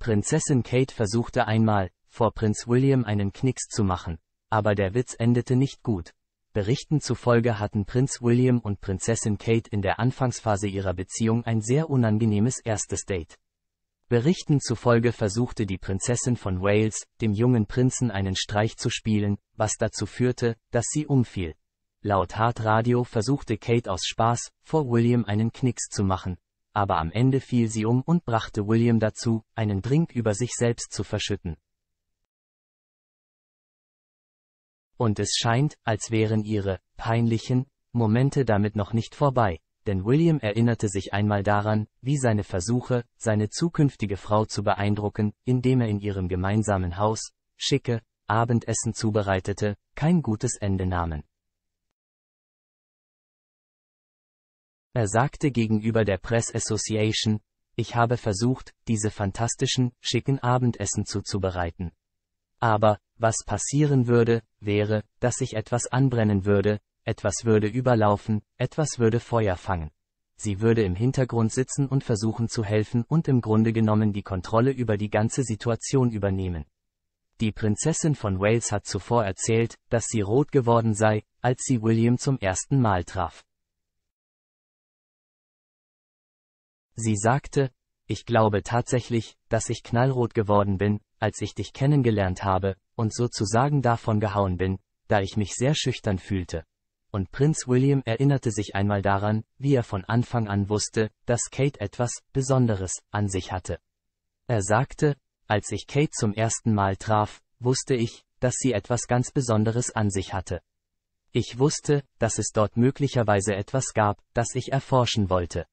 Prinzessin Kate versuchte einmal, vor Prinz William einen Knicks zu machen, aber der Witz endete nicht gut. Berichten zufolge hatten Prinz William und Prinzessin Kate in der Anfangsphase ihrer Beziehung ein sehr unangenehmes erstes Date. Berichten zufolge versuchte die Prinzessin von Wales, dem jungen Prinzen einen Streich zu spielen, was dazu führte, dass sie umfiel. Laut Hard Radio versuchte Kate aus Spaß, vor William einen Knicks zu machen, aber am Ende fiel sie um und brachte William dazu, einen Drink über sich selbst zu verschütten. Und es scheint, als wären ihre peinlichen Momente damit noch nicht vorbei, denn William erinnerte sich einmal daran, wie seine Versuche, seine zukünftige Frau zu beeindrucken, indem er in ihrem gemeinsamen Haus schicke Abendessen zubereitete, kein gutes Ende nahmen. Er sagte gegenüber der Press Association, ich habe versucht, diese fantastischen, schicken Abendessen zuzubereiten. Aber, was passieren würde, wäre, dass sich etwas anbrennen würde, etwas würde überlaufen, etwas würde Feuer fangen. Sie würde im Hintergrund sitzen und versuchen zu helfen und im Grunde genommen die Kontrolle über die ganze Situation übernehmen. Die Prinzessin von Wales hat zuvor erzählt, dass sie rot geworden sei, als sie William zum ersten Mal traf. Sie sagte, ich glaube tatsächlich, dass ich knallrot geworden bin, als ich dich kennengelernt habe, und sozusagen davon gehauen bin, da ich mich sehr schüchtern fühlte. Und Prinz William erinnerte sich einmal daran, wie er von Anfang an wusste, dass Kate etwas Besonderes an sich hatte. Er sagte, als ich Kate zum ersten Mal traf, wusste ich, dass sie etwas ganz Besonderes an sich hatte. Ich wusste, dass es dort möglicherweise etwas gab, das ich erforschen wollte.